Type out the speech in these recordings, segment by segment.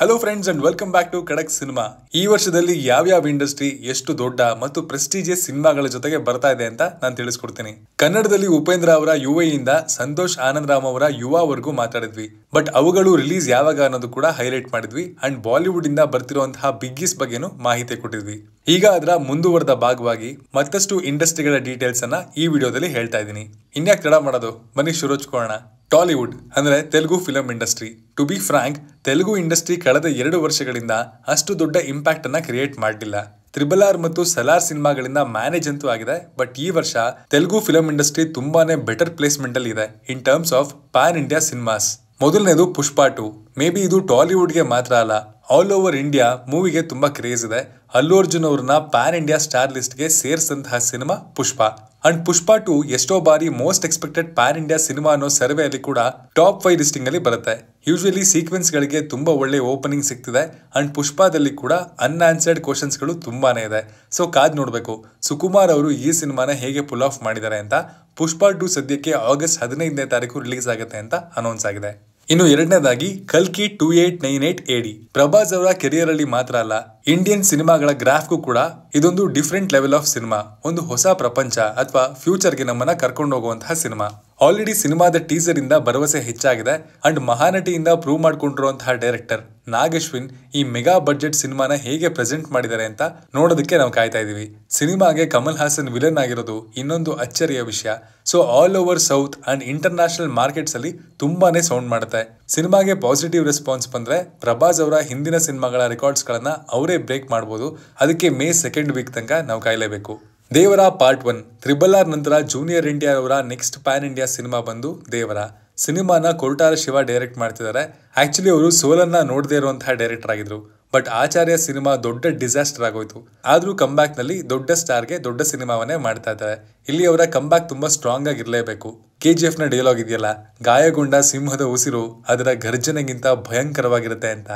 hello friends and welcome back to Kadak cinema ಈ ವರ್ಷದಲ್ಲಿ ಯಾವ್ಯಾವ ಇಂಡಸ್ಟ್ರಿ ಎಷ್ಟು ದೊಡ್ಡ ಮತ್ತು ಪ್ರೆಸ್ಟೀಜಿಯಸ್ ಸಿನಿಮಾಗಳ ಜೊತೆಗೆ ಬರ್ತಾ ಇದೆ ಅಂತ ನಾನು ತಿಳಿಸ್ಕೊಡ್ತೀನಿ ಕನ್ನಡದಲ್ಲಿ ಉಪೇಂದ್ರ ಅವರ ಇಂದ ಸಂತೋಷ್ ಆನಂದ್ ರಾಮ್ ಅವರ ಯುವವರೆಗೂ ಮಾತಾಡಿದ್ವಿ ಬಟ್ ಅವುಗಳು ರಿಲೀಸ್ ಯಾವಾಗ ಅನ್ನೋದು ಕೂಡ ಹೈಲೈಟ್ ಮಾಡಿದ್ವಿ ಅಂಡ್ ಬಾಲಿವುಡ್ ಇಂದ ಬರ್ತಿರುವಂತಹ ಬಿಗ್ಗಿಸ್ ಬಗ್ಗೆನೂ ಮಾಹಿತಿ ಕೊಟ್ಟಿದ್ವಿ ಈಗ ಅದರ ಮುಂದುವರೆದ ಭಾಗವಾಗಿ ಮತ್ತಷ್ಟು ಇಂಡಸ್ಟ್ರಿಗಳ ಡೀಟೇಲ್ಸ್ ಅನ್ನ ಈ ವಿಡಿಯೋದಲ್ಲಿ ಹೇಳ್ತಾ ಇದ್ದೀನಿ ಇನ್ಯಾಕೆ ತಡ ಮಾಡೋದು ಬನ್ನಿ ಶುರುಚ್ಕೊಳ್ಳೋಣ ಟಾಲಿವುಡ್ ಅಂದ್ರೆ Telugu film industry to be frank Telugu industry ಕಳೆದ ಎರಡು ವರ್ಷಗಳಿಂದ ಅಷ್ಟು ದೊಡ್ಡ ಇಂಪ್ಯಾಕ್ಟ್ ಅನ್ನ ಕ್ರಿಯೇಟ್ ಮಾಡಲಿಲ್ಲ ತ್ರಿಬಲ್ ಆರ್ ಮತ್ತು ಸಲಾರ್ ಸಿನಿಮಾಗಳಿಂದ ಮ್ಯಾನೇಜ್ ಅಂತೂ ಆಗಿದೆ ಬಟ್ ಈ ವರ್ಷ ತೆಲುಗು ಫಿಲಂ ಇಂಡಸ್ಟ್ರಿ ತುಂಬಾನೇ ಬೆಟರ್ ಪ್ಲೇಸ್ಮೆಂಟ್ ಅಲ್ಲಿ ಇದೆ in terms of pan India cinemas ಮೊದಲನೇದು ಪುಷ್ಪಾ ಟು ಮೇ ಬಿ ಇದು ಟಾಲಿವುಡ್ಗೆ ಮಾತ್ರ ಅಲ್ಲ ಆಲ್ ಓವರ್ ಇಂಡಿಯಾ ಮೂವಿಗೆ ತುಂಬಾ ಕ್ರೇಜ್ ಇದೆ ಅಲ್ಲು ಅರ್ಜುನ್ ಅವ್ರನ್ನ ಪ್ಯಾನ್ ಇಂಡಿಯಾ ಸ್ಟಾರ್ ಲಿಸ್ಟ್ಗೆ ಸೇರಿಸಿದಂತಹ cinema Pushpa and Pushpa two ಎಷ್ಟೋ ಬಾರಿ most expected pan India cinema ಅನ್ನೋ ಅಲ್ಲಿ ಕೂಡ ಟಾಪ್ ಫೈವ್ ಲಿಸ್ಟಿಂಗ್ ಅಲ್ಲಿ ಬರುತ್ತೆ ಯೂಶಲಿ ಸೀಕ್ವೆನ್ಸ್ ಗಳಿಗೆ ತುಂಬಾ ಒಳ್ಳೆ ಓಪನಿಂಗ್ ಸಿಗ್ತಿದೆ ಅಂಡ್ ಪುಷ್ಪದಲ್ಲಿ ಕೂಡ ಅನ್ಆನ್ಸರ್ಡ್ ಕ್ವಶನ್ಸ್ ಗಳು ತುಂಬಾನೇ ಇದೆ ಸೊ ಕಾದ್ ನೋಡಬೇಕು ಸುಕುಮಾರ್ ಅವರು ಈ ಸಿನಿಮಾನ ಹೇಗೆ ಪುಲ್ ಆಫ್ ಮಾಡಿದ್ದಾರೆ ಅಂತ ಪುಷ್ಪ ಟು ಸದ್ಯಕ್ಕೆ ಆಗಸ್ಟ್ ಹದಿನೈದನೇ ತಾರೀಕು ರಿಲೀಸ್ ಆಗುತ್ತೆ ಅಂತ ಅನೌನ್ಸ್ ಆಗಿದೆ ಇನ್ನು ಎರಡನೇದಾಗಿ ಕಲ್ಕಿ ಟೂ ಏಟ್ ನೈನ್ ಏಟ್ ಎಡಿ ಪ್ರಭಾಸ್ ಅವರ ಕೆರಿಯರ್ ಅಲ್ಲಿ ಮಾತ್ರ ಅಲ್ಲ ಇಂಡಿಯನ್ ಸಿನಿಮಾಗಳ ಗ್ರಾಫ್ಗೂ ಕೂಡ ಇದೊಂದು ಡಿಫ್ರೆಂಟ್ ಲೆವೆಲ್ ಆಫ್ ಸಿನಿಮಾ ಒಂದು ಹೊಸ ಪ್ರಪಂಚ ಅಥವಾ ಫ್ಯೂಚರ್ಗೆ ನಮ್ಮನ್ನ ಕರ್ಕೊಂಡು ಹೋಗುವಂತಹ ಸಿನಿಮಾ ಆಲ್ರೆಡಿ ಸಿನಿಮಾದ ಟೀಸರ್ ಇಂದ ಭರವಸೆ ಹೆಚ್ಚಾಗಿದೆ ಅಂಡ್ ಮಹಾನಟಿಯಿಂದ ಪ್ರೂವ್ ಮಾಡ್ಕೊಂಡಿರುವಂತಹ ಡೈರೆಕ್ಟರ್ ನಾಗೇಶ್ವಿನ್ ಈ ಮೆಗಾ ಬಡ್ಜೆಟ್ ಸಿನಿಮಾನ ಹೇಗೆ ಪ್ರೆಸೆಂಟ್ ಮಾಡಿದ್ದಾರೆ ಅಂತ ನೋಡೋದಕ್ಕೆ ನಾವು ಕಾಯ್ತಾ ಇದೀವಿ ಸಿನಿಮಾಗೆ ಕಮಲ್ ಹಾಸನ್ ವಿಲನ್ ಆಗಿರೋದು ಇನ್ನೊಂದು ಅಚ್ಚರಿಯ ವಿಷಯ so all over south and international markets ಅಲ್ಲಿ ತುಂಬಾನೇ ಸೌಂಡ್ ಮಾಡುತ್ತೆ ಸಿನಿಮಾಗೆ ಪಾಸಿಟಿವ್ ರೆಸ್ಪಾನ್ಸ್ ಬಂದ್ರೆ ಪ್ರಭಾಸ್ ಅವರ ಹಿಂದಿನ ಸಿನಿಮಾಗಳ ರೆಕಾರ್ಡ್ಸ್ ಗಳನ್ನ ಅವರೇ ಬ್ರೇಕ್ ಮಾಡಬಹುದು ಅದಕ್ಕೆ ಮೇ ಸೆಕೆಂಡ್ ವೀಕ್ ತನಕ ನಾವು ಕಾಯಲೇಬೇಕು Devara part one triple R ನಂತರ ಜೂನಿಯರ್ ಇಂಡಿಯಾ ಅವರ ನೆಕ್ಸ್ಟ್ ಪ್ಯಾನ್ ಇಂಡಿಯಾ ಸಿನಿಮಾ ಬಂದು ದೇವರ ಸಿನಿಮಾನ ಕೊರ್ಟಾರ ಶಿವ ಡೈರೆಕ್ಟ್ ಮಾಡ್ತಿದ್ದಾರೆ ಆಕ್ಚುಲಿ ಅವರು ಸೋಲನ್ನ ನೋಡದೇ ಇರುವಂತಹ ಡೈರೆಕ್ಟರ್ ಆಗಿದ್ರು ಬಟ್ ಆಚಾರ್ಯ ಸಿನಿಮಾ ದೊಡ್ಡ ಡಿಸಾಸ್ಟರ್ ಆಗೋಯ್ತು ಕಂಬ್ಯಾಕ್ ನಲ್ಲಿ ದೊಡ್ಡ ಸ್ಟಾರ್ ಗೆ ದೊಡ್ಡ ಸಿನಿಮಾವನ್ನೇ ಮಾಡ್ತಾ ಇದ್ದಾರೆ ಇಲ್ಲಿ ಅವರ ಕಂಬ್ಯಾಕ್ ತುಂಬಾ ಸ್ಟ್ರಾಂಗ್ ಆಗಿರಲೇಬೇಕು ಕೆ ಜಿ ನ ಡೈಲಾಗ್ ಇದೆಯಲ್ಲ ಗಾಯಗೊಂಡ ಸಿಂಹದ ಉಸಿರು ಅದರ ಗರ್ಜನೆಗಿಂತ ಭಯಂಕರವಾಗಿರುತ್ತೆ ಅಂತ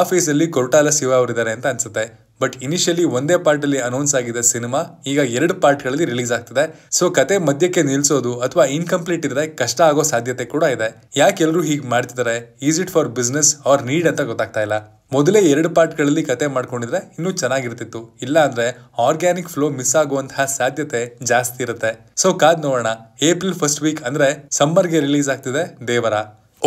ಆಫೀಸ್ ಅಲ್ಲಿ ಕೊರ್ಟಾಲ ಶಿವ ಅವರಿದ್ದಾರೆ ಅಂತ ಅನ್ಸುತ್ತೆ ಬಟ್ ಇನಿಷಿಯಲಿ ಒಂದೇ ಪಾರ್ಟಲ್ಲಿ ಅನೌನ್ಸ್ ಆಗಿದ್ದ ಸಿನಿಮಾ ಈಗ ಎರಡು ಪಾರ್ಟ್ಗಳಲ್ಲಿ ರಿಲೀಸ್ ಆಗ್ತಿದೆ ಸೊ ಕತೆ ಮಧ್ಯಕ್ಕೆ ನಿಲ್ಸೋದು ಅಥವಾ ಇನ್ಕಂಪ್ಲೀಟ್ ಇದ್ರೆ ಕಷ್ಟ ಆಗೋ ಸಾಧ್ಯತೆ ಕೂಡ ಇದೆ ಯಾಕೆ ಎಲ್ಲರೂ ಹೀಗೆ ಮಾಡ್ತಿದ್ದಾರೆ is it for business or need ಅಂತ ಗೊತ್ತಾಗ್ತಾ ಇಲ್ಲ ಮೊದಲೇ ಎರಡು ಪಾರ್ಟ್ಗಳಲ್ಲಿ ಕತೆ ಮಾಡ್ಕೊಂಡಿದ್ರೆ ಇನ್ನೂ ಚೆನ್ನಾಗಿರ್ತಿತ್ತು ಇಲ್ಲ ಅಂದ್ರೆ ಆರ್ಗ್ಯಾನಿಕ್ ಫ್ಲೋ ಮಿಸ್ ಆಗುವಂತಹ ಸಾಧ್ಯತೆ ಜಾಸ್ತಿ ಇರುತ್ತೆ ಸೊ ಕಾದ್ ನೋಡೋಣ ಏಪ್ರಿಲ್ ಫಸ್ಟ್ ವೀಕ್ ಅಂದ್ರೆ ಸಮ್ಮರ್ಗೆ ರಿಲೀಸ್ ಆಗ್ತಿದೆ ದೇವರ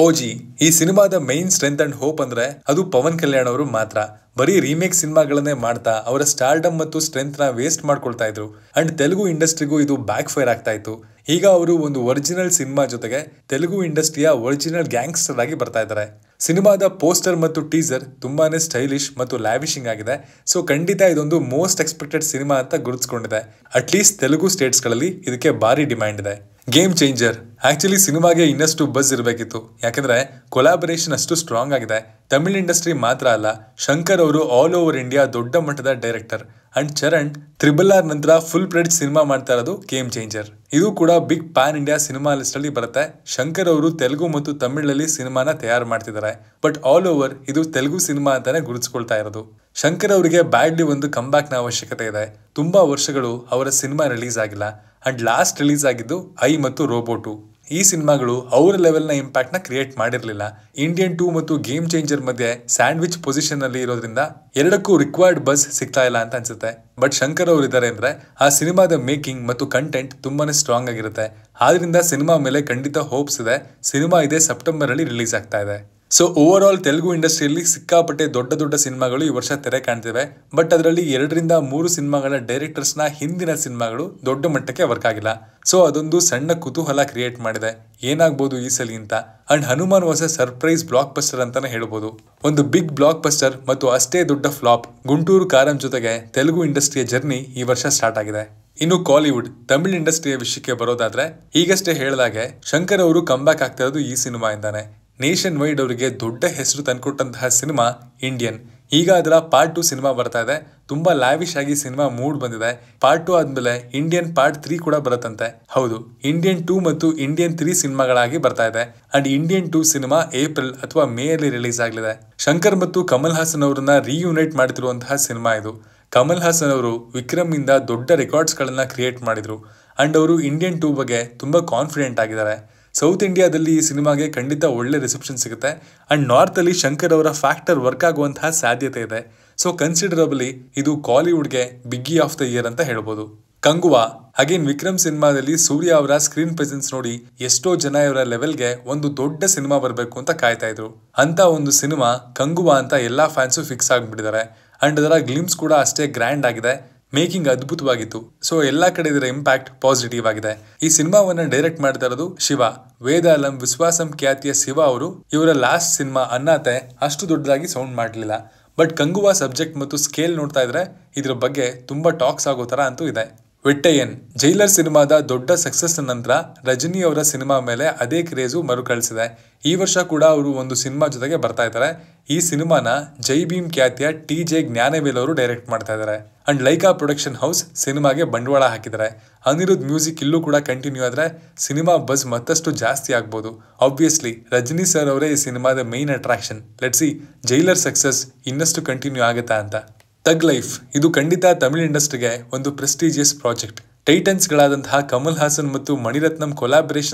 ಓಜಿ ಈ ಸಿನಿಮಾದ ಮೈನ್ ಸ್ಟ್ರೆಂತ್ ಅಂಡ್ ಹೋಪ್ ಅಂದ್ರೆ ಅದು ಪವನ್ ಕಲ್ಯಾಣ್ ಅವರು ಮಾತ್ರ ಬರೀ ರೀಮೇಕ್ ಸಿನಿಮಾಗಳನ್ನೇ ಮಾಡ್ತಾ ಅವರ ಸ್ಟಾರ್ಡಮ್ ಮತ್ತು ಸ್ಟ್ರೆಂತ್ ನ ವೇಸ್ಟ್ ಮಾಡ್ಕೊಳ್ತಾ ಇದ್ರು ಅಂಡ್ ತೆಲುಗು ಇಂಡಸ್ಟ್ರಿಗೂ ಇದು ಬ್ಯಾಕ್ ಫೈರ್ ಆಗ್ತಾ ಇತ್ತು ಈಗ ಅವರು ಒಂದು ಒರಿಜಿನಲ್ ಸಿನಿಮಾ ಜೊತೆಗೆ ತೆಲುಗು ಇಂಡಸ್ಟ್ರಿಯ ಒರಿಜಿನಲ್ ಗ್ಯಾಂಗ್ಸ್ಟರ್ ಆಗಿ ಬರ್ತಾ ಇದ್ದಾರೆ ಸಿನಿಮಾದ ಪೋಸ್ಟರ್ ಮತ್ತು ಟೀಸರ್ ತುಂಬಾನೇ ಸ್ಟೈಲಿಶ್ ಮತ್ತು ಲ್ಯಾವಿಶಿಂಗ್ ಆಗಿದೆ ಸೊ ಖಂಡಿತ ಇದೊಂದು ಮೋಸ್ಟ್ ಎಕ್ಸ್ಪೆಕ್ಟೆಡ್ ಸಿನಿಮಾ ಅಂತ ಗುರುತಿಸ್ಕೊಂಡಿದೆ ಅಟ್ಲೀಸ್ಟ್ ತೆಲುಗು ಸ್ಟೇಟ್ಸ್ಗಳಲ್ಲಿ ಇದಕ್ಕೆ ಭಾರಿ ಡಿಮ್ಯಾಂಡ್ ಇದೆ ಗೇಮ್ ಚೇಂಜರ್ ಆಕ್ಚುಲಿ ಸಿನಿಮಾಗೆ ಇನ್ನಷ್ಟು ಬಜ್ ಇರಬೇಕಿತ್ತು ಯಾಕಂದ್ರೆ ಕೊಲಾಬರೇಷನ್ ಅಷ್ಟು ಸ್ಟ್ರಾಂಗ್ ಆಗಿದೆ ತಮಿಳ್ ಇಂಡಸ್ಟ್ರಿ ಮಾತ್ರ ಅಲ್ಲ ಶಂಕರ್ ಅವರು ಆಲ್ ಓವರ್ ಇಂಡಿಯಾ ದೊಡ್ಡ ಮಟ್ಟದ director and Charan triple R ನಂತರ ಫುಲ್ ಪ್ರೆಡ್ ಸಿನಿಮಾ ಮಾಡ್ತಾ ಇರೋದು ಗೇಮ್ ಚೇಂಜರ್ ಇದು ಕೂಡ big pan India cinema list ಅಲ್ಲಿ ಬರುತ್ತೆ ಶಂಕರ್ ಅವರು ತೆಲುಗು ಮತ್ತು ತಮಿಳಲ್ಲಿ ಸಿನಿಮಾನ ತಯಾರು ಮಾಡ್ತಿದ್ದಾರೆ ಬಟ್ ಆಲ್ ಓವರ್ ಇದು ತೆಲುಗು ಸಿನಿಮಾ ಅಂತಾನೆ ಗುರುತಿಸ್ಕೊಳ್ತಾ ಇರೋದು ಶಂಕರ್ ಅವರಿಗೆ ಬ್ಯಾಡ್ಲಿ ಒಂದು ಕಂಬ್ಯಾಕ್ ನ ಅವಶ್ಯಕತೆ ಇದೆ ತುಂಬಾ ವರ್ಷಗಳು ಅವರ ಸಿನಿಮಾ ರಿಲೀಸ್ ಆಗಿಲ್ಲ ಅಂಡ್ ಲಾಸ್ಟ್ ರಿಲೀಸ್ ಆಗಿದ್ದು ಐ ಮತ್ತು ರೋಬೋಟು ಈ ಸಿನಿಮಾಗಳು ಅವರ ಲೆವೆಲ್ನ ಇಂಪ್ಯಾಕ್ಟ್ನ ಕ್ರಿಯೇಟ್ ಮಾಡಿರಲಿಲ್ಲ ಇಂಡಿಯನ್ ಟೂ ಮತ್ತು ಗೇಮ್ ಚೇಂಜರ್ ಮಧ್ಯೆ ಸ್ಯಾಂಡ್ವಿಚ್ ಅಲ್ಲಿ ಇರೋದ್ರಿಂದ ಎರಡಕ್ಕೂ ರಿಕ್ವೈರ್ಡ್ ಬಸ್ ಸಿಗ್ತಾ ಇಲ್ಲ ಅಂತ ಅನ್ಸುತ್ತೆ ಬಟ್ ಶಂಕರ್ ಅವರು ಇದ್ದಾರೆ ಅಂದ್ರೆ ಆ ಸಿನಿಮಾದ ಮೇಕಿಂಗ್ ಮತ್ತು ಕಂಟೆಂಟ್ ತುಂಬಾನೇ ಸ್ಟ್ರಾಂಗ್ ಆಗಿರುತ್ತೆ ಆದ್ರಿಂದ ಸಿನಿಮಾ ಮೇಲೆ ಖಂಡಿತ ಹೋಪ್ಸ್ ಇದೆ ಸಿನಿಮಾ ಇದೆ ಸೆಪ್ಟೆಂಬರ್ ಅಲ್ಲಿ ರಿಲೀಸ್ ಆಗ್ತಾ ಇದೆ ಸೊ ಓವರ್ ಆಲ್ ತೆಲುಗು ಇಂಡಸ್ಟ್ರಿಯಲ್ಲಿ ಸಿಕ್ಕಾಪಟ್ಟೆ ದೊಡ್ಡ ದೊಡ್ಡ ಸಿನಿಮಾಗಳು ಈ ವರ್ಷ ತೆರೆ ಕಾಣ್ತಿವೆ ಬಟ್ ಅದರಲ್ಲಿ ಎರಡರಿಂದ ಮೂರು ಸಿನಿಮಾಗಳ ಡೈರೆಕ್ಟರ್ಸ್ನ ಹಿಂದಿನ ಸಿನಿಮಾಗಳು ದೊಡ್ಡ ಮಟ್ಟಕ್ಕೆ ವರ್ಕ್ ಆಗಿಲ್ಲ ಸೊ ಅದೊಂದು ಸಣ್ಣ ಕುತೂಹಲ ಕ್ರಿಯೇಟ್ ಮಾಡಿದೆ ಏನಾಗ್ಬೋದು ಈ ಸಲಿ ಅಂತ ಅಂಡ್ ಹನುಮಾನ್ ಹೊಸ ಸರ್ಪ್ರೈಸ್ ಬ್ಲಾಕ್ ಬಸ್ಟರ್ ಅಂತಾನೆ ಹೇಳ್ಬೋದು ಒಂದು ಬಿಗ್ ಬ್ಲಾಕ್ ಬಸ್ಟರ್ ಮತ್ತು ಅಷ್ಟೇ ದೊಡ್ಡ ಫ್ಲಾಪ್ ಗುಂಟೂರು ಕಾರಂ ಜೊತೆಗೆ ತೆಲುಗು ಇಂಡಸ್ಟ್ರಿಯ ಜರ್ನಿ ಈ ವರ್ಷ ಸ್ಟಾರ್ಟ್ ಆಗಿದೆ ಇನ್ನು ಕಾಲಿವುಡ್ ತಮಿಳ್ ಇಂಡಸ್ಟ್ರಿಯ ವಿಷಯಕ್ಕೆ ಬರೋದಾದ್ರೆ ಈಗಷ್ಟೇ ಹೇಳಿದಾಗೆ ಶಂಕರ್ ಅವರು ಕಮ್ ಬ್ಯಾಕ್ ಆಗ್ತಿರೋದು ಈ ಸಿನಿಮಾ ಇಂದಾನೆ ನೇಷನ್ ವೈಡ್ ಅವರಿಗೆ ದೊಡ್ಡ ಹೆಸರು ತಂದುಕೊಟ್ಟಂತಹ ಸಿನಿಮಾ ಇಂಡಿಯನ್ ಈಗ ಅದರ ಪಾರ್ಟ್ ಟು ಸಿನಿಮಾ ಬರ್ತಾ ಇದೆ ತುಂಬಾ ಲಾವಿಶ್ ಆಗಿ ಸಿನಿಮಾ ಮೂಡ್ ಬಂದಿದೆ ಪಾರ್ಟ್ ಟು ಆದ್ಮೇಲೆ ಇಂಡಿಯನ್ ಪಾರ್ಟ್ ತ್ರೀ ಕೂಡ ಬರುತ್ತಂತೆ ಹೌದು ಇಂಡಿಯನ್ ಟೂ ಮತ್ತು ಇಂಡಿಯನ್ ತ್ರೀ ಸಿನಿಮಾಗಳಾಗಿ ಬರ್ತಾ ಇದೆ and Indian two cinema April ಅಥವಾ ಮೇ ಅಲ್ಲಿ ರಿಲೀಸ್ ಆಗಲಿದೆ ಶಂಕರ್ ಮತ್ತು ಕಮಲ್ ಹಾಸನ್ ಅವರನ್ನ ರೀಯುನೈಟ್ ಮಾಡ್ತಿರುವಂತಹ ಸಿನಿಮಾ ಇದು ಕಮಲ್ ಹಾಸನ್ ಅವರು ವಿಕ್ರಮ್ ಇಂದ ದೊಡ್ಡ ರೆಕಾರ್ಡ್ಸ್ ಗಳನ್ನ ಕ್ರಿಯೇಟ್ ಮಾಡಿದ್ರು ಅಂಡ್ ಅವರು ಇಂಡಿಯನ್ ಟೂ ಬಗ್ಗೆ ತುಂಬಾ ಕಾನ್ಫಿಡೆಂಟ್ ಆಗಿದ್ದಾರೆ ಸೌತ್ ಇಂಡಿಯಾದಲ್ಲಿ ಈ ಸಿನಿಮಾಗೆ ಖಂಡಿತ ಒಳ್ಳೆ ರಿಸೆಪ್ಷನ್ ಸಿಗುತ್ತೆ ಆ್ಯಂಡ್ ನಾರ್ತಲ್ಲಿ ಶಂಕರ್ ಅವರ ಫ್ಯಾಕ್ಟರ್ ವರ್ಕ್ ಆಗುವಂತಹ ಸಾಧ್ಯತೆ ಇದೆ ಸೊ ಕನ್ಸಿಡರಬಲಿ ಇದು ಕಾಲಿವುಡ್ಗೆ ಬಿಗ್ಗಿ ಆಫ್ ದ ಇಯರ್ ಅಂತ ಹೇಳ್ಬೋದು ಕಂಗುವಾ ಅಗೇನ್ ವಿಕ್ರಮ್ ಸಿನಿಮಾದಲ್ಲಿ ಸೂರ್ಯ ಅವರ ಸ್ಕ್ರೀನ್ ಪ್ರೆಸೆನ್ಸ್ ನೋಡಿ ಎಷ್ಟೋ ಜನ ಇವರ ಲೆವೆಲ್ಗೆ ಒಂದು ದೊಡ್ಡ ಸಿನಿಮಾ ಬರಬೇಕು ಅಂತ ಕಾಯ್ತಾ ಇದ್ರು ಅಂತ ಒಂದು ಸಿನಿಮಾ ಕಂಗುವಾ ಅಂತ ಎಲ್ಲಾ ಫ್ಯಾನ್ಸು ಫಿಕ್ಸ್ ಆಗಿಬಿಟ್ಟಿದ್ದಾರೆ ಅಂಡ್ ಅದರ ಗ್ಲಿಮ್ಸ್ ಕೂಡ ಅಷ್ಟೇ ಗ್ರ್ಯಾಂಡ್ ಆಗಿದೆ ಮೇಕಿಂಗ್ ಅದ್ಭುತವಾಗಿತ್ತು ಸೊ ಎಲ್ಲಾ ಕಡೆ ಇದರ ಇಂಪ್ಯಾಕ್ಟ್ ಪಾಸಿಟಿವ್ ಆಗಿದೆ ಈ ಸಿನಿಮಾವನ್ನ ಡೈರೆಕ್ಟ್ ಮಾಡ್ತಾ ಇರೋದು ಶಿವ ವೇದಾಲಂ ವಿಶ್ವಾಸಂ ಖ್ಯಾತಿಯ ಶಿವ ಅವರು ಇವರ ಲಾಸ್ಟ್ ಸಿನಿಮಾ ಅನ್ನಾತೆ ಅಷ್ಟು ದೊಡ್ಡದಾಗಿ ಸೌಂಡ್ ಮಾಡಲಿಲ್ಲ ಬಟ್ ಕಂಗುವ ಸಬ್ಜೆಕ್ಟ್ ಮತ್ತು ಸ್ಕೇಲ್ ನೋಡ್ತಾ ಇದ್ರೆ ಇದ್ರ ಬಗ್ಗೆ ತುಂಬಾ ಟಾಕ್ಸ್ ಆಗೋ ತರ ಅಂತೂ ಇದೆ ವಿಟ್ಟಯ್ಯನ್ ಜೈಲರ್ ಸಿನಿಮಾದ ದೊಡ್ಡ ಸಕ್ಸಸ್ ನಂತರ ರಜನಿ ಅವರ ಸಿನಿಮಾ ಮೇಲೆ ಅದೇ ಕ್ರೇಜು ಮರುಕಳಿಸಿದೆ ಈ ವರ್ಷ ಕೂಡ ಅವರು ಒಂದು ಸಿನಿಮಾ ಜೊತೆಗೆ ಬರ್ತಾ ಇದ್ದಾರೆ ಈ ಸಿನಿಮಾನ ಜೈ ಭೀಮ್ ಖ್ಯಾತಿಯ ಟಿ ಜೆ ಜ್ಞಾನವೇಲ್ ಅವರು ಡೈರೆಕ್ಟ್ ಮಾಡ್ತಾ ಇದ್ದಾರೆ ಅಂಡ್ ಲೈಕಾ ಪ್ರೊಡಕ್ಷನ್ ಹೌಸ್ ಸಿನಿಮಾಗೆ ಬಂಡವಾಳ ಹಾಕಿದ್ದಾರೆ ಅನಿರುದ್ ಮ್ಯೂಸಿಕ್ ಇಲ್ಲೂ ಕೂಡ ಕಂಟಿನ್ಯೂ ಆದರೆ ಸಿನಿಮಾ ಬಸ್ ಮತ್ತಷ್ಟು ಜಾಸ್ತಿ ಆಗ್ಬೋದು ಆಬ್ವಿಯಸ್ಲಿ ರಜನಿ ಸರ್ ಅವರೇ ಈ ಸಿನಿಮಾದ main attraction let's see jailer success ಇನ್ನಷ್ಟು ಕಂಟಿನ್ಯೂ ಆಗುತ್ತಾ ಅಂತ ತಗ್ ಲೈಫ್ ಇದು ಖಂಡಿತ ತಮಿಳ್ ಇಂಡಸ್ಟ್ರಿಗೆ ಒಂದು ಪ್ರೆಸ್ಟೀಜಿಯಸ್ ಪ್ರಾಜೆಕ್ಟ್ ಟೈಟನ್ಸ್ಗಳಾದಂತಹ ಕಮಲ್ ಹಾಸನ್ ಮತ್ತು ಮಣಿರತ್ನಂ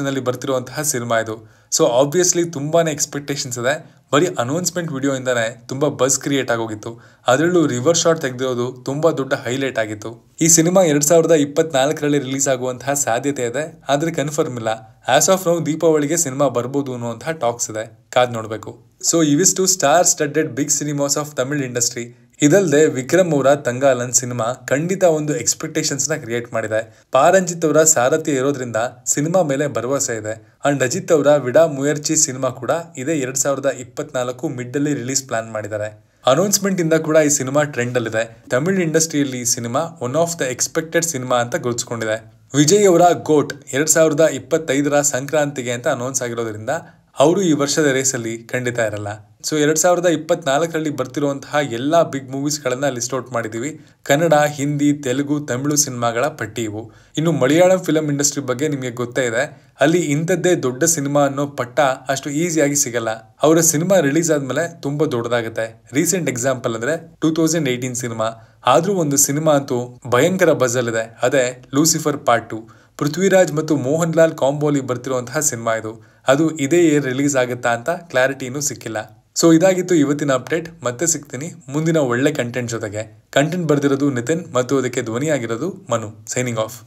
ಅಲ್ಲಿ ಬರ್ತಿರುವಂತಹ ಸಿನಿಮಾ ಇದು ಸೊ ಆಬ್ವಿಯಸ್ಲಿ ತುಂಬಾ ಎಕ್ಸ್ಪೆಕ್ಟೇಷನ್ಸ್ ಇದೆ ಬರೀ ಅನೌನ್ಸ್ಮೆಂಟ್ ವಿಡಿಯೋ ಇಂದಾನೆ ತುಂಬಾ ಬಸ್ ಕ್ರಿಯೇಟ್ ಆಗೋಗಿತ್ತು ಅದರಲ್ಲೂ ರಿವರ್ ಶಾಟ್ ತೆಗೆದಿರೋದು ತುಂಬಾ ದೊಡ್ಡ ಹೈಲೈಟ್ ಆಗಿತ್ತು ಈ ಸಿನಿಮಾ ಎರಡ್ ಸಾವಿರದ ಇಪ್ಪತ್ನಾಲ್ಕರಲ್ಲಿ ರಿಲೀಸ್ ಆಗುವಂತಹ ಸಾಧ್ಯತೆ ಇದೆ ಆದರೆ ಕನ್ಫರ್ಮ್ ಇಲ್ಲ ಆಸ್ ಆಫ್ ನೌ ದೀಪಾವಳಿಗೆ ಸಿನಿಮಾ ಬರ್ಬೋದು ಅನ್ನುವಂತಹ ಟಾಕ್ಸ್ ಇದೆ ಕಾದ್ ನೋಡಬೇಕು ಸೊ ಇವಿಷ್ಟು star studded big cinemas of Tamil industry ಇದಲ್ಲದೆ ವಿಕ್ರಮ್ ಅವರ ತಂಗಾಲನ್ ಸಿನಿಮಾ ಖಂಡಿತ ಒಂದು ಎಕ್ಸ್ಪೆಕ್ಟೇಷನ್ಸ್ನ ಕ್ರಿಯೇಟ್ ಮಾಡಿದೆ ಪಾರಂಜಿತ್ ಅವರ ಸಾರಥಿ ಇರೋದ್ರಿಂದ ಸಿನಿಮಾ ಮೇಲೆ ಭರವಸೆ ಇದೆ ಅಂಡ್ ಅಜಿತ್ ಅವರ ವಿಡಾ ಮುಯರ್ಚಿ ಸಿನಿಮಾ ಕೂಡ ಇದೇ ಎರಡ್ ಸಾವಿರದ ಇಪ್ಪತ್ನಾಲ್ಕು ಮಿಡ್ ಅಲ್ಲಿ ರಿಲೀಸ್ ಪ್ಲಾನ್ ಮಾಡಿದ್ದಾರೆ ಅನೌನ್ಸ್ಮೆಂಟ್ ಇಂದ ಕೂಡ ಈ ಸಿನಿಮಾ ಟ್ರೆಂಡ್ ಅಲ್ಲಿದೆ ತಮಿಳ್ ಇಂಡಸ್ಟ್ರಿಯಲ್ಲಿ ಈ cinema one of the expected cinema ಅಂತ ಗುರುತಿಸಿಕೊಂಡಿದೆ ವಿಜಯ್ ಅವರ ಗೋಟ್ ಎರಡ್ ಸಾವಿರದ ಇಪ್ಪತ್ತೈದರ ಸಂಕ್ರಾಂತಿಗೆ ಅಂತ ಅನೌನ್ಸ್ ಆಗಿರೋದ್ರಿಂದ ಅವರು ಈ ವರ್ಷದ ರೇಸಲ್ಲಿ ಖಂಡಿತ ಇರಲ್ಲ ಸೊ ಎರಡ್ ಸಾವಿರದ ಇಪ್ಪತ್ನಾಲ್ಕರಲ್ಲಿ ಬರ್ತಿರುವಂತಹ ಎಲ್ಲ ಬಿಗ್ ಮೂವೀಸ್ಗಳನ್ನು ಲಿಸ್ಟ್ ಔಟ್ ಮಾಡಿದೀವಿ ಕನ್ನಡ ಹಿಂದಿ ತೆಲುಗು ತಮಿಳು ಸಿನಿಮಾಗಳ ಪಟ್ಟಿ ಇವು ಇನ್ನು ಮಲಯಾಳಂ ಫಿಲಂ ಇಂಡಸ್ಟ್ರಿ ಬಗ್ಗೆ ನಿಮಗೆ ಗೊತ್ತೇ ಇದೆ ಅಲ್ಲಿ ಇಂಥದ್ದೇ ದೊಡ್ಡ ಸಿನಿಮಾ ಅನ್ನೋ ಪಟ್ಟ ಅಷ್ಟು ಈಸಿಯಾಗಿ ಸಿಗಲ್ಲ ಅವರ ಸಿನಿಮಾ ರಿಲೀಸ್ ಆದ್ಮೇಲೆ ತುಂಬ ದೊಡ್ಡದಾಗುತ್ತೆ ರೀಸೆಂಟ್ ಎಕ್ಸಾಂಪಲ್ ಅಂದರೆ ಟೂ ತೌಸಂಡ್ ಏಯ್ಟೀನ್ ಸಿನಿಮಾ ಆದರೂ ಒಂದು ಸಿನಿಮಾ ಅಂತೂ ಭಯಂಕರ ಬಜಲ್ ಇದೆ ಅದೇ ಲೂಸಿಫರ್ ಪಾರ್ಟ್ ಟು ಪೃಥ್ವಿರಾಜ್ ಮತ್ತು ಮೋಹನ್ ಲಾಲ್ ಕಾಂಬೋಲಿ ಬರ್ತಿರುವಂತಹ ಸಿನಿಮಾ ಇದು ಅದು ಇದೇ ಏರ್ ರಿಲೀಸ್ ಆಗುತ್ತಾ ಅಂತ ಕ್ಲಾರಿಟಿ ಇನ್ನೂ ಸಿಕ್ಕಿಲ್ಲ ಸೊ ಇದಾಗಿತ್ತು ಇವತ್ತಿನ ಅಪ್ಡೇಟ್ ಮತ್ತೆ ಸಿಗ್ತೀನಿ ಮುಂದಿನ ಒಳ್ಳೆ ಕಂಟೆಂಟ್ ಜೊತೆಗೆ ಕಂಟೆಂಟ್ ಬರೆದಿರೋದು ನಿತಿನ್ ಮತ್ತು ಅದಕ್ಕೆ ಧ್ವನಿಯಾಗಿರೋದು ಮನು ಸೈನಿಂಗ್ ಆಫ್